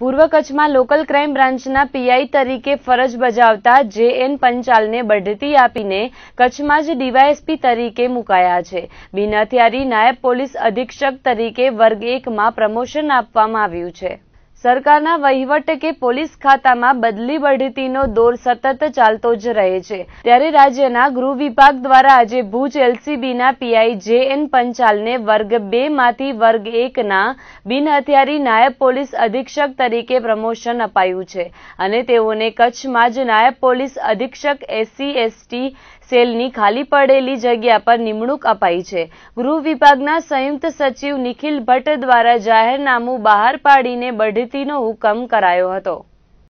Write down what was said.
પૂર્વ કચ્છમાં local crime બ્રાન્ચના પીઆઈ તરીકે ફરજ બજાવતા જે એન પંચાલને બઢતી આપીને કચ્છમાં જ ડીવાયએસપી તરીકે મુકાયા છે બિન હથિયારી નાયબ પોલીસ અધિક્ષક તરીકે વર્ગ એકમાં પ્રમોશન આપવામાં આવ્યું છે સરકારના વહીવટ કે પોલીસ ખાતામાં બદલી બઢતીનો દોર સતત ચાલતો જ રહે છે ત્યારે રાજ્યના ગૃહ વિભાગ દ્વારા આજે ભુજ એલસીબીના પીઆઈ જે એન પંચાલને વર્ગ બે માંથી વર્ગ એકના બિનહથિયારી નાયબ પોલીસ અધિક્ષક તરીકે પ્રમોશન અપાયું છે અને તેઓને કચ્છમાં જ નાયબ પોલીસ અધિક્ષક એસસી એસટી સેલની ખાલી પડેલી જગ્યા પર નિમણૂક અપાઈ છે ગૃહ વિભાગના સંયુક્ત સચિવ નિખિલ ભટ્ટ દ્વારા જાહેરનામું બહાર પાડીને બઢતી માહિતીનો હુકમ કરાયો હતો